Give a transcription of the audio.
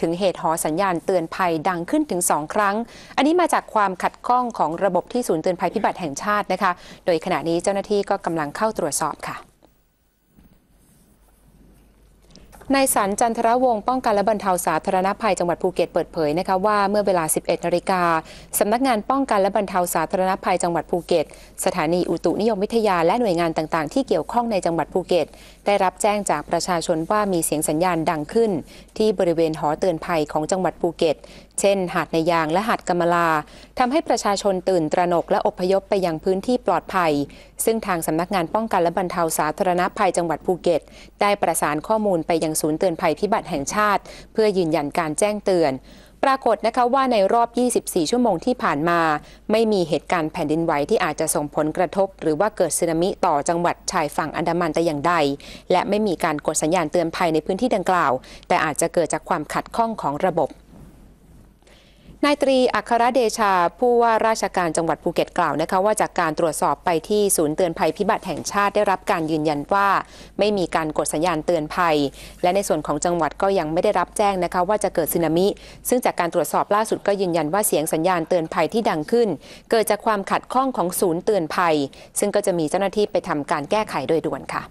ถึงเหตุหอสัญญาณเตือนภัย ดังขึ้นถึง 2 ครั้ง อันนี้มาจากความขัดข้องของระบบที่ศูนย์เตือนภัยพิบัติแห่งชาตินะคะ โดยขณะนี้เจ้าหน้าที่ก็กำลังเข้าตรวจสอบค่ะนายสันจันทรวงป้องกันและบรรเทาสาธารณภัยจังหวัดภูเก็ตเปิดเผยนะคะว่าเมื่อเวลา 11นาฬิกาสำนักงานป้องกันและบรรเทาสาธารณภัยจังหวัดภูเก็ต สถานีอุตุนิยมวิทยาและหน่วยงานต่าง ๆ ที่เกี่ยวข้องในจังหวัดภูเก็ตได้รับแจ้งจากประชาชนว่ามีเสียงสัญญาณดังขึ้น ที่บริเวณหอเตือนภัยของจังหวัดภูเก็ต เช่นหาดในยางและหาดกำมลา ทำให้ประชาชนตื่นตระหนกและอพยพไปยังพื้นที่ปลอดภัยซึ่งทางสำนักงานป้องกันและบรรเทาสาธารณภัยจังหวัดภูเก็ต ได้ประสานข้อมูลไปยังศูนย์เตือนภัยพิบัติแห่งชาติ เพื่อยืนยันการแจ้งเตือน ปรากฏนะคะว่าในรอบ 24 ชั่วโมงที่ผ่านมา ไม่มีเหตุการณ์แผ่นดินไหวที่อาจจะส่งผลกระทบ หรือว่าเกิดสึนามิต่อจังหวัดชายฝั่งอันดามันแต่อย่างใด และไม่มีการกดสัญญาณเตือนภัยในพื้นที่ดังกล่าว แต่อาจจะเกิดจากความขัดข้องของระบบนายตรีอัครเดชาผู้ว่าราชการจังหวัดภูเก็ตกล่าวนะคะว่าจากการตรวจสอบไปที่ศูนย์เตือนภัย พิบัติแห่งชาติได้รับการยืนยันว่า ไม่มีการกดสัญญาณเตือนภัย และในส่วนของจังหวัดก็ยังไม่ได้รับแจ้งนะคะว่าจะเกิดสึนามิ ซึ่งจากการตรวจสอบล่าสุดก็ยืนยันว่าเสียงสัญญาณเตือนภัยที่ดังขึ้น เกิดจากความขัดข้องของศูนย์เตือนภัย ซึ่งก็จะมีเจ้าหน้าที่ไปทำการแก้ไขโดยด่วนค่ะ